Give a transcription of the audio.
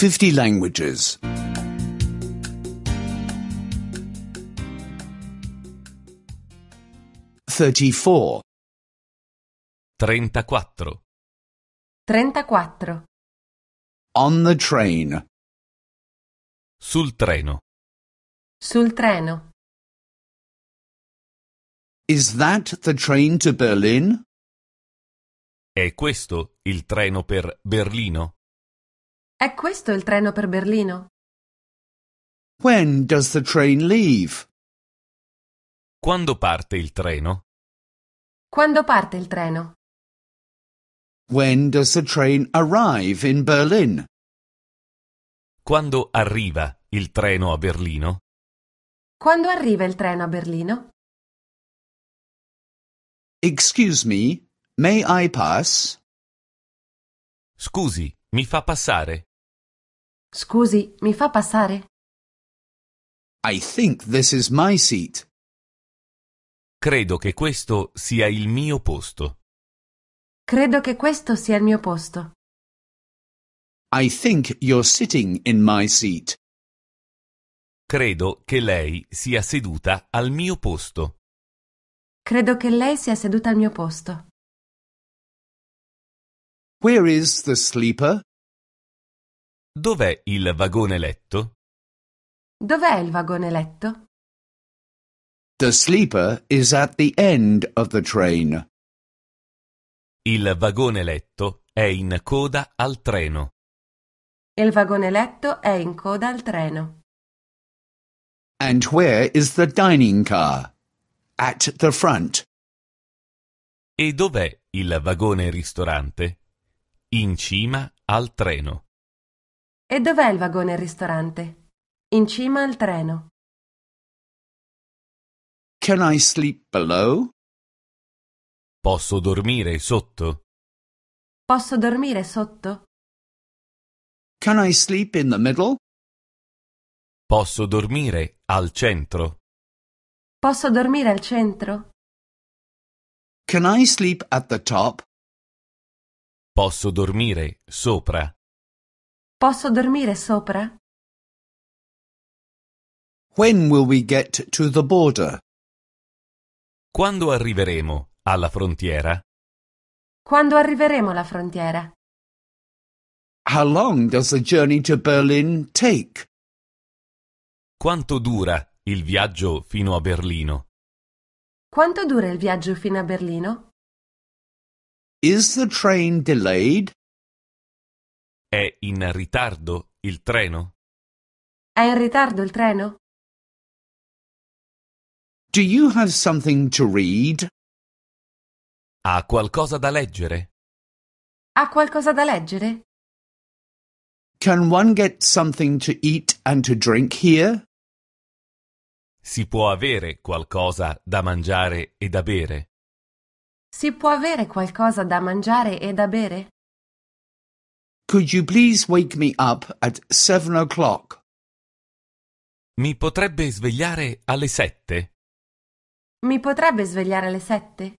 50 languages. 34 Trentaquattro. On the train. Sul treno. Sul treno. Is that the train to Berlin? È questo il treno per Berlino? È questo il treno per Berlino? When does the train leave? Quando parte il treno? Quando parte il treno? When does the train arrive in Berlin? Quando arriva il treno a Berlino? Quando arriva il treno a Berlino? Excuse me, may I pass? Scusi, mi fa passare. Scusi, mi fa passare? I think this is my seat. Credo che questo sia il mio posto. Credo che questo sia il mio posto. I think you're sitting in my seat. Credo che lei sia seduta al mio posto. Credo che lei sia seduta al mio posto. Where is the sleeper? Dov'è il vagone letto? Dov'è il vagone letto? The sleeper is at the end of the train. Il vagone letto è in coda al treno. Il vagone letto è in coda al treno. And where is the dining car? At the front. E dov'è il vagone ristorante? In cima al treno. E dov'è il vagone ristorante? In cima al treno. Can I sleep below? Posso dormire sotto? Posso dormire sotto? Can I sleep in the middle? Posso dormire al centro? Posso dormire al centro? Can I sleep at the top? Posso dormire sopra? Posso dormire sopra? When will we get to the border? Quando arriveremo alla frontiera? Quando arriveremo alla frontiera? How long does the journey to Berlin take? Quanto dura il viaggio fino a Berlino? Quanto dura il viaggio fino a Berlino? Is the train delayed? È in ritardo il treno? È in ritardo il treno? Do you have something to read? Ha qualcosa da leggere? Ha qualcosa da leggere? Can one get something to eat and to drink here? Si può avere qualcosa da mangiare e da bere? Si può avere qualcosa da mangiare e da bere? Could you please wake me up at seven o'clock? Mi potrebbe svegliare alle sette? Mi potrebbe svegliare alle sette?